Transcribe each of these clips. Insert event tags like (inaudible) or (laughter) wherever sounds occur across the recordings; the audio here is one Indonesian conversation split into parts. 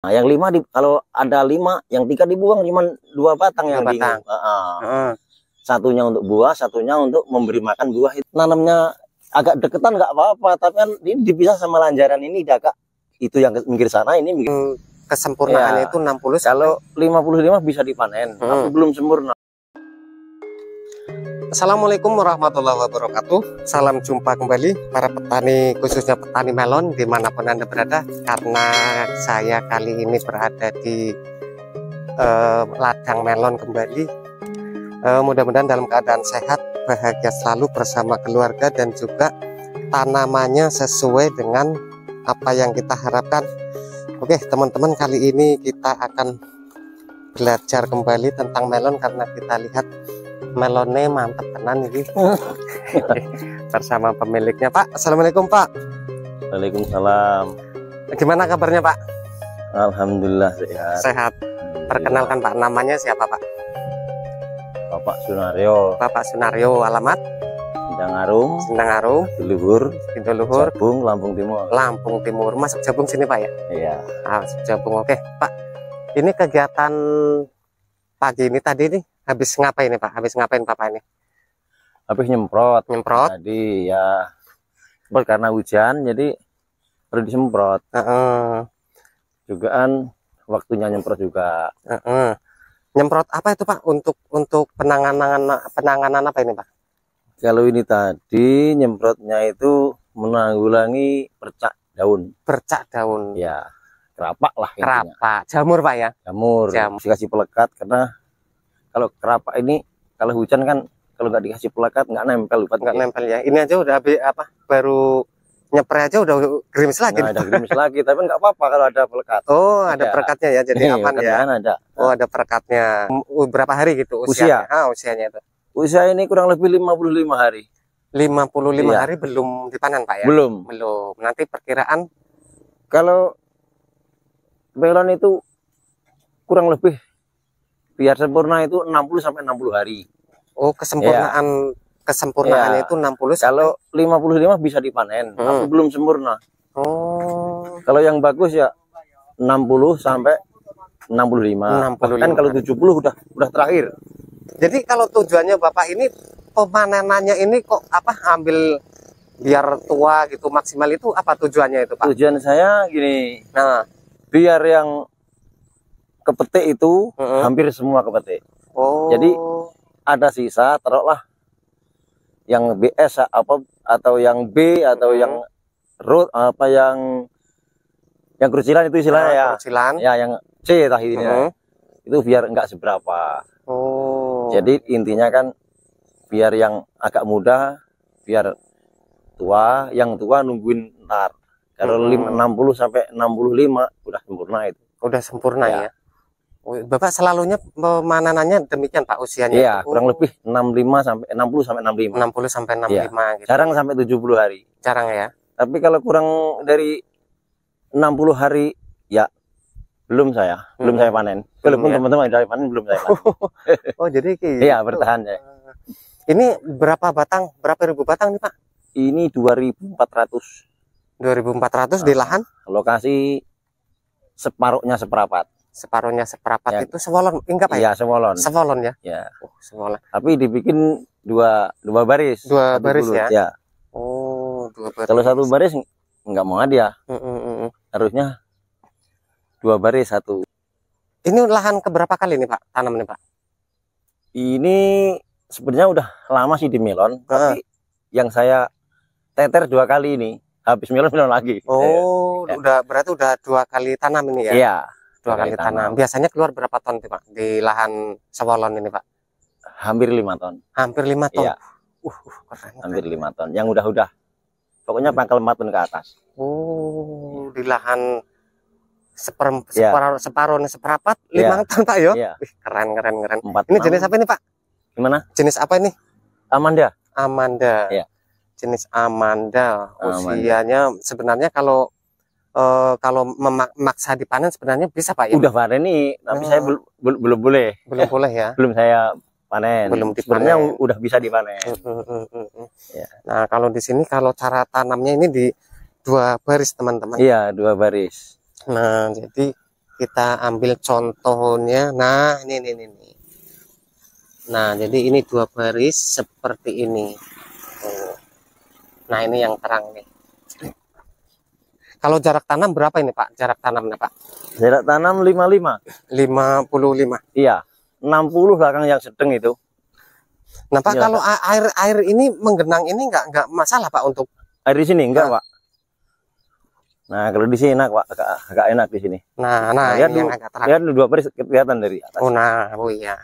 Nah, yang lima di, kalau ada lima, yang tiga dibuang cuma dua batang dua yang batang. Uh, uh. Uh. Satunya untuk buah, satunya untuk memberi makan buah. Itu nanamnya agak deketan nggak apa-apa, tapi kan ini dipisah sama lanjaran ini agak itu yang minggir sana ini minggir. Hmm, kesempurnaannya ya. itu 60 kalau lima bisa dipanen, hmm. tapi belum sempurna. Assalamualaikum warahmatullahi wabarakatuh Salam jumpa kembali para petani khususnya petani melon dimanapun anda berada Karena saya kali ini berada di uh, ladang melon kembali uh, Mudah-mudahan dalam keadaan sehat bahagia selalu bersama keluarga dan juga tanamannya sesuai dengan apa yang kita harapkan Oke teman-teman kali ini kita akan belajar kembali tentang melon karena kita lihat melone mantap tenan ini (laughs) bersama pemiliknya Pak Assalamualaikum Pak Waalaikumsalam gimana kabarnya Pak Alhamdulillah sehat sehat iya. perkenalkan Pak namanya siapa Pak Bapak Sunario Bapak Sunario alamat Arum Sindangarum Arum Luhur Luhur Jabung Lampung Timur Lampung Timur masuk Jabung sini Pak ya iya ah, Jabung oke Pak ini kegiatan pagi ini tadi nih habis ngapain nih Pak? Habis ngapain papa ini? Habis nyemprot. Nyemprot. Jadi ya karena hujan jadi perlu disemprot. Uh -uh. Jugaan waktunya nyemprot juga. Uh -uh. Nyemprot apa itu Pak? Untuk untuk penanganan penanganan apa ini Pak? Kalau ini tadi nyemprotnya itu menanggulangi percak daun. Percak daun. Ya, kerapak lah. Kerapak, jamur Pak ya. Jamur. jamur. Dikasih pelekat karena kalau kerapak ini kalau hujan kan kalau nggak dikasih pelakat nggak nempel nggak nempel ya ini aja udah habis apa baru nyepre aja udah gerimis lagi nah, ada gerimis lagi tapi nggak apa-apa kalau ada pelekat oh ada, ada perekatnya ya jadi iya, aman ya ada. oh ada perekatnya berapa hari gitu usia ah, usianya itu usia ini kurang lebih 55 hari 55 iya. hari belum dipanen pak ya belum belum nanti perkiraan kalau melon itu kurang lebih biar sempurna itu 60 sampai 60 hari. Oh, kesempurnaan ya. kesempurnaannya ya. itu 60 Kalau 55 bisa dipanen, hmm. tapi belum sempurna. Oh. Kalau yang bagus ya 60 sampai 65. 65. Kan kalau 70 udah udah terakhir. Jadi kalau tujuannya Bapak ini pemanenannya ini kok apa ambil biar tua gitu maksimal itu apa tujuannya itu Pak? Tujuan saya gini. Nah, biar yang kepetik itu uh-huh. hampir semua kepetik. Oh. Jadi ada sisa taruhlah yang BS eh, apa atau yang B atau uh-huh. yang root apa yang yang kerucilan itu istilahnya nah, ya. Kerucilan. Ya yang C tahirnya. Uh-huh. Itu biar enggak seberapa. Oh. Jadi intinya kan biar yang agak muda, biar tua, yang tua nungguin ntar. Kalau hmm. 60 sampai 65 udah sempurna itu. Udah sempurna ya. ya. Oh, Bapak selalunya pemananannya demikian Pak usianya? Iya, oh. kurang lebih 65 sampai 60 sampai 65. 60 sampai 65 iya. gitu. Jarang sampai 70 hari. Jarang ya. Tapi kalau kurang dari 60 hari ya belum saya, hmm. belum saya panen. Walaupun ya? teman-teman ya. dari panen belum saya panen. (laughs) oh, jadi iya, gitu. Iya, bertahan ya. Eh, ini berapa batang? Berapa ribu batang nih, Pak? Ini 2400. 2400 nah, di lahan? Lokasi separuhnya seperempat separuhnya seperapat ya. itu sewolon eh, enggak pak ya? Iya sewolon. Sewolon ya. Ya. Oh, sewolon. Tapi dibikin dua dua baris. Dua baris ya. ya. Oh dua baris. Kalau satu baris enggak mau ada, ya? mm, mm, mm -mm. Harusnya dua baris satu. Ini lahan keberapa kali nih pak tanam nih pak? Ini sebenarnya udah lama sih di melon, uh. tapi yang saya teter dua kali ini habis melon melon lagi. Oh, (laughs) ya. udah berarti udah dua kali tanam ini ya? Iya dua kali, tanam. tanam. Biasanya keluar berapa ton tuh, Pak di lahan Sawalon ini Pak? Hampir lima ton. Hampir lima ton. Iya. Uh, uh, keren, Hampir lima ton. Yang udah-udah. Pokoknya pangkal lima ton ke atas. Oh, di lahan seper, iya. separuh, separuh separuh, seperapat lima iya. ton Pak yo. Ya? Iya. keren keren keren. Empat ini jenis apa ini Pak? Gimana? Jenis apa ini? Amanda. Amanda. Jenis Amanda. Usianya sebenarnya kalau uh, kalau memaksa dipanen sebenarnya bisa Pak? Ya? Udah panen nih, tapi oh. saya hmm. belum belum boleh. Belum ya. boleh ya? (laughs) Belum saya panen. Belum dipanen. Sebenarnya udah bisa dipanen. hmm, hmm, hmm ya. Nah kalau di sini kalau cara tanamnya ini di dua baris teman-teman. Iya dua baris. Nah jadi kita ambil contohnya. Nah ini ini ini. Nah jadi ini dua baris seperti ini. Nah ini yang terang nih. Kalau jarak tanam berapa ini Pak? Jarak tanamnya Pak? Jarak tanam 55. 55. Iya. 60 belakang yang sedang itu. Nah Pak, ya, kalau Pak. air air ini menggenang ini nggak nggak masalah Pak untuk air di sini enggak nah. Pak? Nah kalau di sini enak Pak, agak, agak enak di sini. Nah, nah, nah lihat ini Lihat dua baris kelihatan dari atas. Oh nah, oh iya.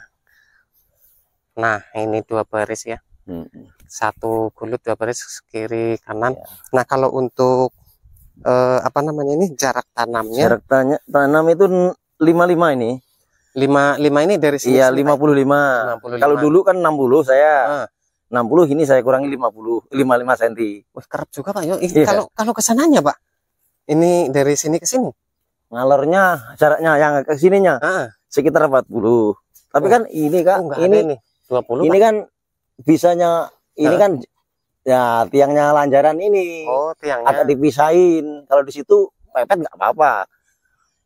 Nah ini dua baris ya. Hmm. Satu kulit dua baris kiri kanan. Ya. Nah kalau untuk eh, apa namanya ini jarak tanamnya? Jarak tanya, tanam itu 55 ini. 55 ini dari sini. Iya, 55. 55. Kalau dulu kan 60 saya. Ah. 60 ini saya kurangi 50 55 cm. Wah, kerap juga Pak. Yo, yeah. kalau kalau kesananya Pak. Ini dari sini ke sini. Ngalornya jaraknya yang ke sininya. Ah. Sekitar 40. Tapi oh. kan ini kan oh, ini, ini 20. Ini Pak. kan bisanya ini ah. kan Ya, tiangnya lanjaran ini. Oh, tiangnya. Agak dipisahin. Kalau di situ pepet nggak apa-apa.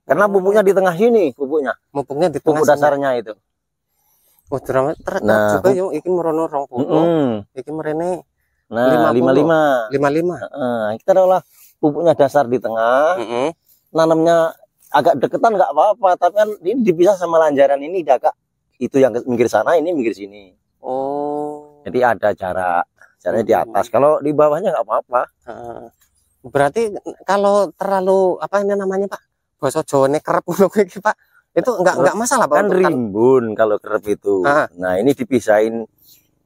Karena oh. bumbunya di tengah sini, pupuknya. Pupuknya di tengah dasarnya sini. itu. Oh, drama terus nah, juga yo iki merono rong pupuk. Mm, iki merene nah, 55. 55. Heeh, kita adalah pupuknya dasar di tengah. Mm -hmm. Nanamnya agak deketan nggak apa-apa, tapi kan ini dipisah sama lanjaran ini kak. itu yang minggir sana, ini minggir sini. Oh. Jadi ada jarak caranya di atas iya. kalau di bawahnya nggak apa-apa berarti kalau terlalu apa ini namanya pak bosok bahasa Jawa kerep pak itu enggak enggak masalah pak kan rimbun kalau kerap itu nah ini dipisahin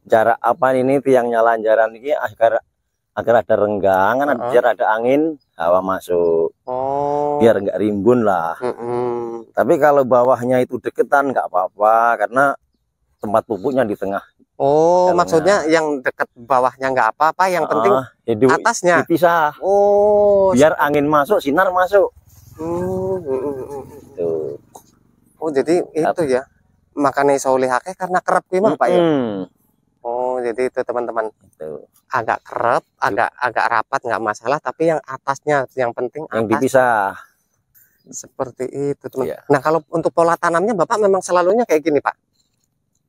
jarak apa ini tiang lanjaran jalan ini agar agar ada renggangan, uh -huh. biar ada angin, hawa masuk. Oh. Biar enggak rimbun lah. Mm Tapi kalau bawahnya itu deketan nggak apa-apa karena tempat pupuknya di tengah Oh, Dalamnya. maksudnya yang dekat bawahnya nggak apa-apa, yang uh, penting hidup, ah, ya atasnya dipisah. Oh, biar angin masuk, sinar masuk. Hmm. hmm, hmm, hmm gitu. Oh, jadi itu ya. Makanya soleh karena kerap ki hmm. Pak ya. Oh, jadi itu teman-teman. Gitu. Agak kerap, agak agak rapat nggak masalah, tapi yang atasnya yang penting atas. yang dipisah. Seperti itu, teman. Ya. Nah, kalau untuk pola tanamnya Bapak memang selalunya kayak gini, Pak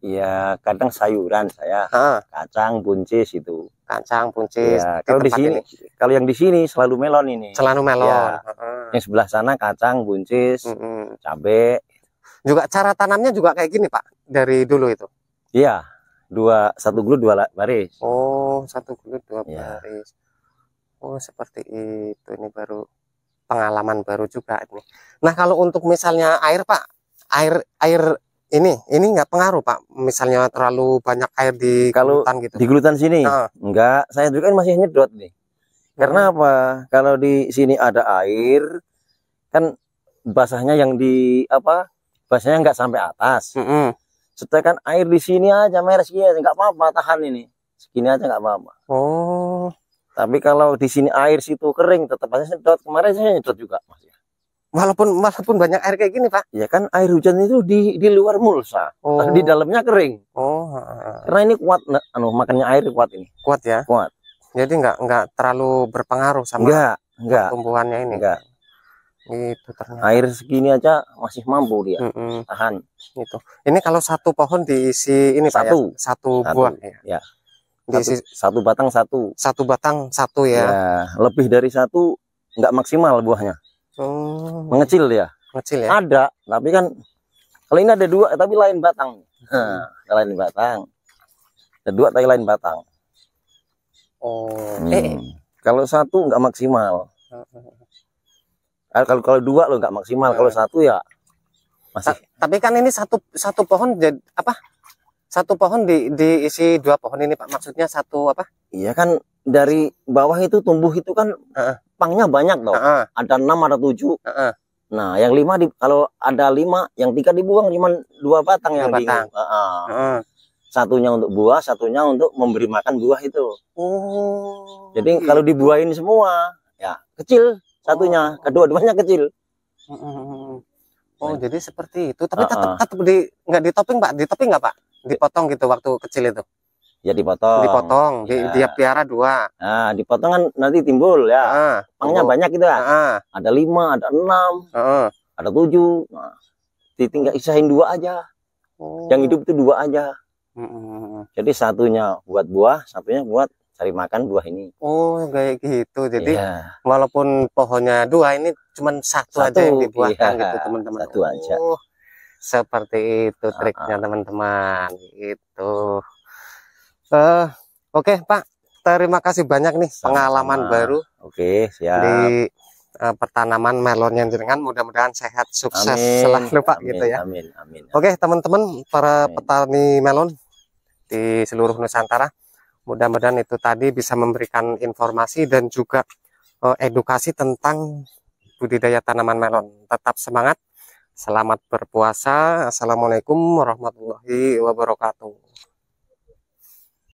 Iya, kadang sayuran saya. Ha. Kacang, buncis itu. Kacang, buncis. Ya, kalau di sini, ini. kalau yang di sini selalu melon ini. Selalu ya. melon. Ya. Uh -huh. Yang sebelah sana kacang, buncis, uh -huh. cabe. Juga cara tanamnya juga kayak gini pak dari dulu itu. Iya, dua satu gulu dua baris. Oh, satu gulu dua ya. baris. Oh seperti itu ini baru pengalaman baru juga ini. Nah kalau untuk misalnya air pak, air air ini ini nggak pengaruh pak misalnya terlalu banyak air di kalau gulutan gitu di gulutan sini nah. enggak saya juga kan masih nyedot nih karena apa kalau di sini ada air kan basahnya yang di apa basahnya nggak sampai atas -hmm. setelah kan air di sini aja meres ya nggak apa-apa tahan ini segini aja nggak apa-apa oh tapi kalau di sini air situ kering tetap aja sedot kemarin saya nyedot juga masih walaupun walaupun banyak air kayak gini pak ya kan air hujan itu di di luar mulsa oh. di dalamnya kering oh karena ini kuat nah, anu makannya air kuat ini kuat ya kuat jadi nggak nggak terlalu berpengaruh sama enggak, enggak. tumbuhannya ini nggak itu ternyata air segini aja masih mampu dia mm -mm. tahan itu ini kalau satu pohon diisi ini satu pak, ya? satu, satu buah ya, ya. Diisi satu, satu batang satu satu batang satu ya, ya lebih dari satu nggak maksimal buahnya Oh. Mengecil ya. Mengecil ya. Ada, tapi kan kalau ini ada dua, tapi lain batang. Hmm. Nah, lain batang. Ada dua tapi lain batang. Oh. Hmm. Eh. Kalau satu nggak maksimal. Kalau kalau dua lo nggak maksimal. Kalau hmm. satu ya masih. Ta tapi kan ini satu satu pohon jadi apa? Satu pohon di diisi dua pohon ini Pak. Maksudnya satu apa? Iya kan dari bawah itu tumbuh itu kan uh -uh pangnya banyak dong. Uh -uh. Ada enam, ada tujuh. Uh -uh. Nah, yang lima di, kalau ada lima, yang tiga dibuang cuma dua batang yang batang. Di, uh -uh. Uh -uh. Satunya untuk buah, satunya untuk memberi makan buah itu. Oh. Jadi iya. kalau dibuahin semua, ya kecil satunya, oh. kedua-duanya kecil. Oh, nah. jadi seperti itu. Tapi uh -uh. tetap di nggak di topping, Pak? Di topping nggak, Pak? Dipotong gitu waktu kecil itu? Ya dipotong. Dipotong, ya. di, tiap piara dua. Nah, dipotong kan nanti timbul ya. Uh, ah, Pangnya banyak itu ya. Uh, ada lima, ada enam, uh, ada tujuh. Nah, ditinggal isahin dua aja. uh, Yang hidup itu dua aja. Uh, Jadi satunya buat buah, satunya buat cari makan buah ini. Oh, kayak gitu. Jadi yeah. walaupun pohonnya dua, ini cuma satu, satu aja yang dibuahkan iya, gitu teman-teman. Satu aja. Oh, seperti itu triknya teman-teman. itu Uh, Oke okay, Pak, terima kasih banyak nih Sama. pengalaman baru. Oke okay, siap. Di uh, pertanaman melon yang jaringan mudah-mudahan sehat sukses amin, selalu Pak gitu amin, gitu ya. Amin amin. amin. Oke okay, teman-teman para amin. petani melon di seluruh Nusantara, mudah-mudahan itu tadi bisa memberikan informasi dan juga uh, edukasi tentang budidaya tanaman melon. Tetap semangat. Selamat berpuasa. Assalamualaikum warahmatullahi wabarakatuh.